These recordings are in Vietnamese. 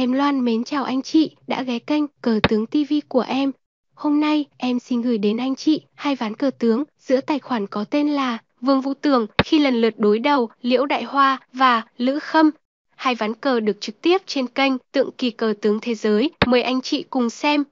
Em Loan mến chào anh chị đã ghé kênh Cờ Tướng TV của em. Hôm nay em xin gửi đến anh chị hai ván cờ tướng giữa tài khoản có tên là Vương Vũ Tường khi lần lượt đối đầu Liễu Đại Hoa và Lữ Khâm. Hai ván cờ được trực tiếp trên kênh Tượng Kỳ Cờ Tướng Thế Giới. Mời anh chị cùng xem.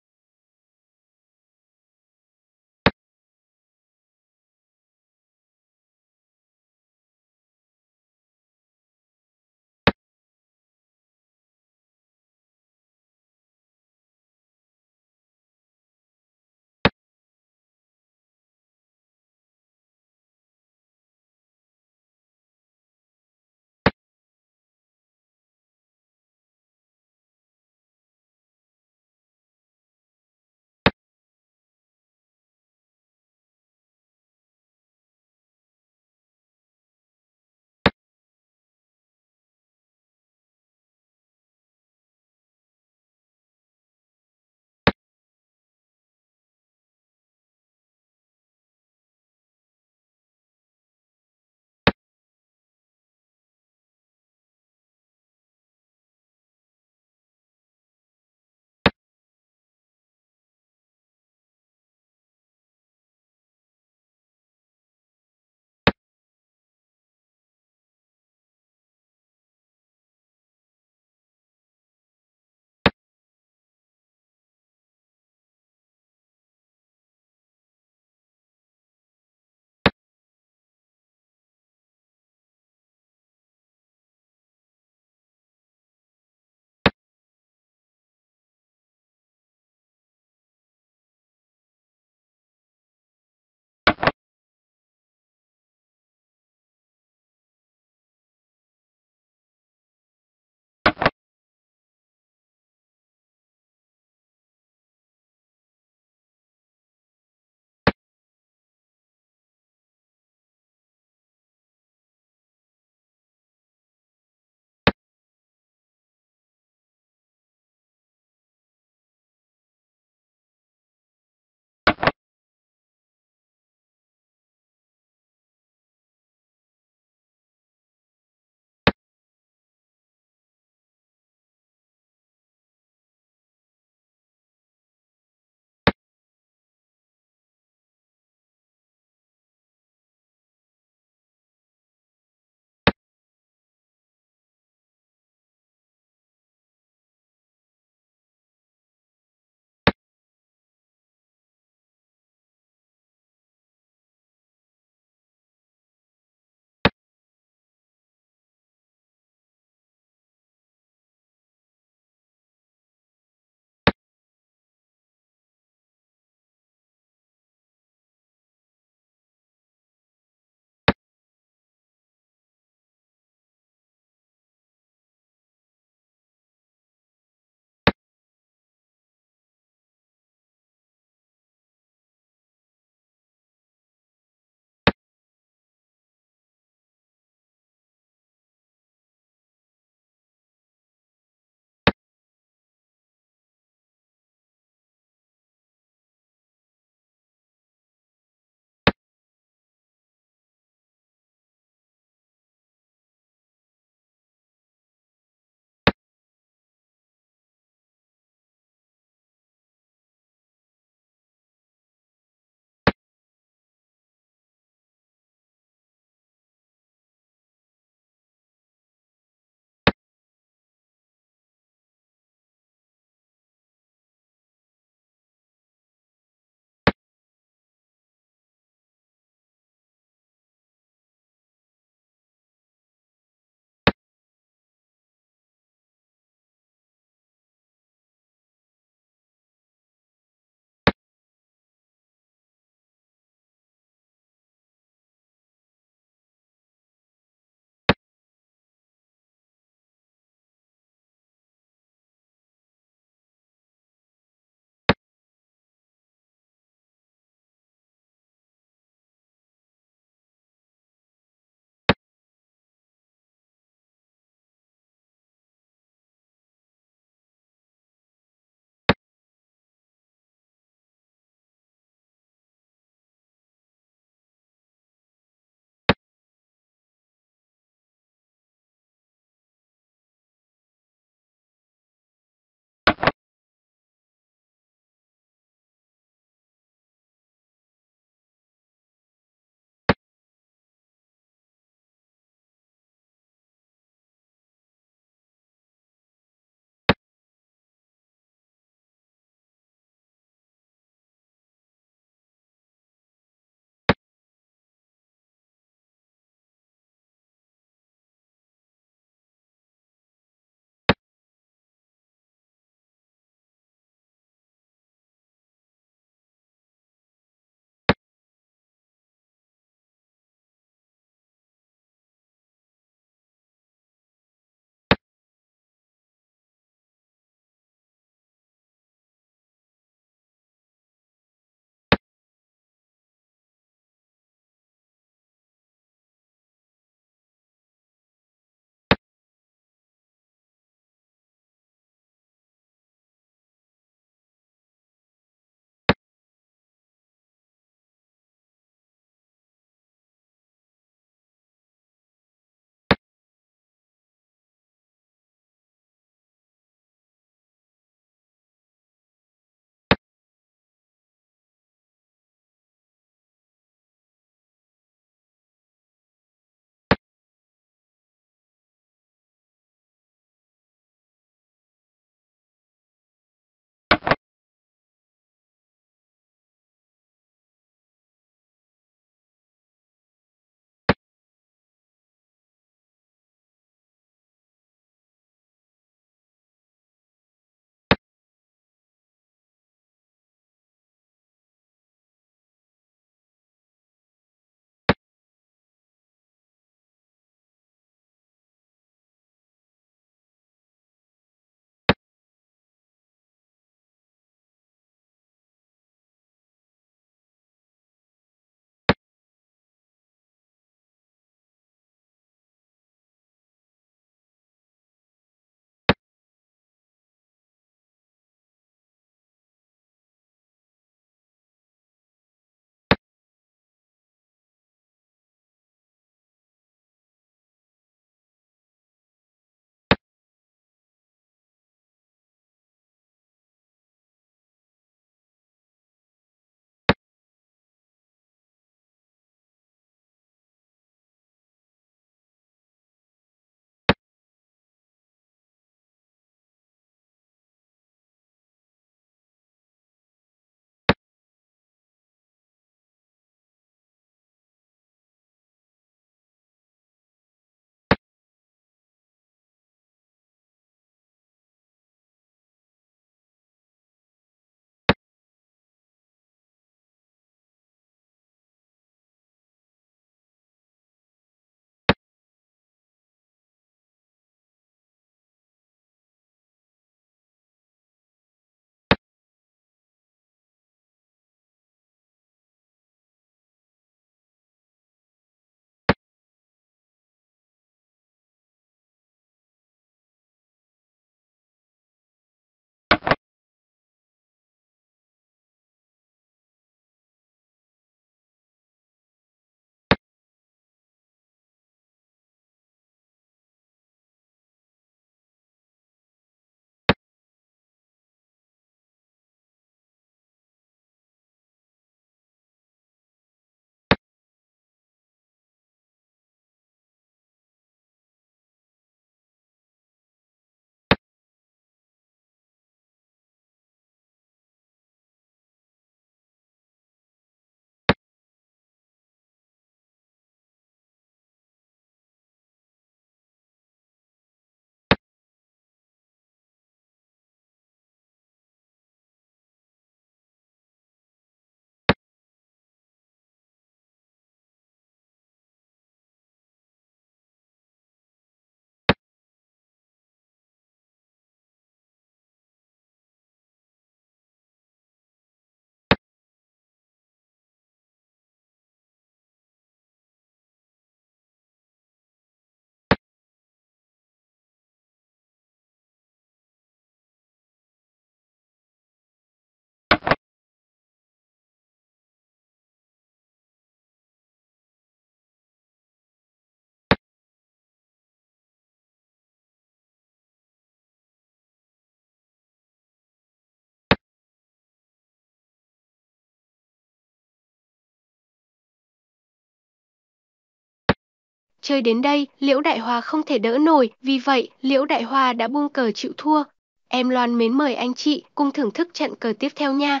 Chơi đến đây, Liễu Đại Hoa không thể đỡ nổi, vì vậy, Liễu Đại Hoa đã buông cờ chịu thua. Em Loan mến mời anh chị cùng thưởng thức trận cờ tiếp theo nha.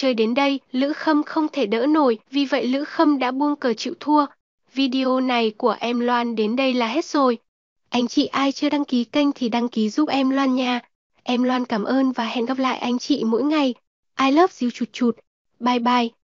Chơi đến đây, Lữ Khâm không thể đỡ nổi, vì vậy Lữ Khâm đã buông cờ chịu thua. Video này của em Loan đến đây là hết rồi. Anh chị ai chưa đăng ký kênh thì đăng ký giúp em Loan nha. Em Loan cảm ơn và hẹn gặp lại anh chị mỗi ngày. I love you chụt chụt. Bye bye.